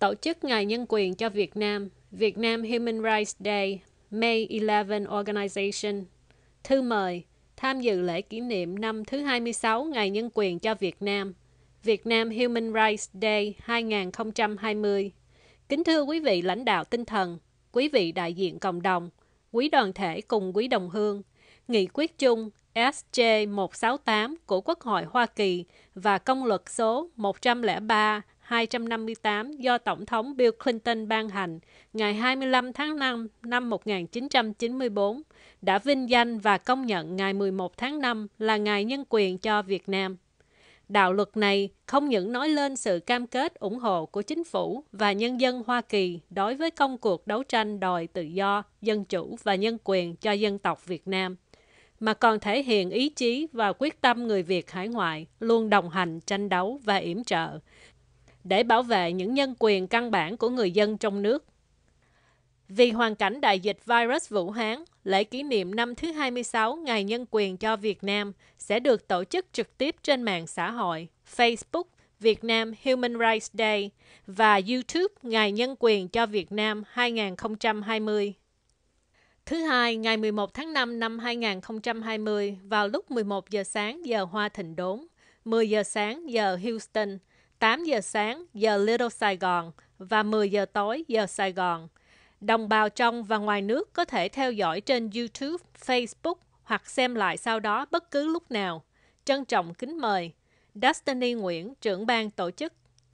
tổ chức Ngày Nhân quyền cho Việt Nam, Việt Nam Human Rights Day, May 11 Organization, thư mời tham dự lễ kỷ niệm năm thứ 26 Ngày Nhân quyền cho Việt Nam, Việt Nam Human Rights Day 2020. Kính thưa quý vị lãnh đạo tinh thần, quý vị đại diện cộng đồng, quý đoàn thể cùng quý đồng hương, Nghị quyết chung SJ 168 của Quốc hội Hoa Kỳ và Công luật số 103 258 do Tổng thống Bill Clinton ban hành ngày 25 tháng 5 năm 1994 đã vinh danh và công nhận ngày 11 tháng 5 là Ngày Nhân quyền cho Việt Nam. Đạo luật này không những nói lên sự cam kết ủng hộ của chính phủ và nhân dân Hoa Kỳ đối với công cuộc đấu tranh đòi tự do, dân chủ và nhân quyền cho dân tộc Việt Nam, mà còn thể hiện ý chí và quyết tâm người Việt hải ngoại luôn đồng hành tranh đấu và yểm trợ, để bảo vệ những nhân quyền căn bản của người dân trong nước. Vì hoàn cảnh đại dịch virus Vũ Hán, lễ kỷ niệm năm thứ 26 Ngày Nhân quyền cho Việt Nam sẽ được tổ chức trực tiếp trên mạng xã hội Facebook Việt Nam Human Rights Day và YouTube Ngày Nhân quyền cho Việt Nam 2020. Thứ hai, ngày 11 tháng 5 năm 2020 vào lúc 11 giờ sáng giờ Hoa Thịnh Đốn, 10 giờ sáng giờ Houston – 8 giờ sáng giờ Little Sài Gòn và 10 giờ tối giờ Sài Gòn. Đồng bào trong và ngoài nước có thể theo dõi trên YouTube, Facebook hoặc xem lại sau đó bất cứ lúc nào. Trân trọng kính mời Destiny Nguyễn, trưởng ban tổ chức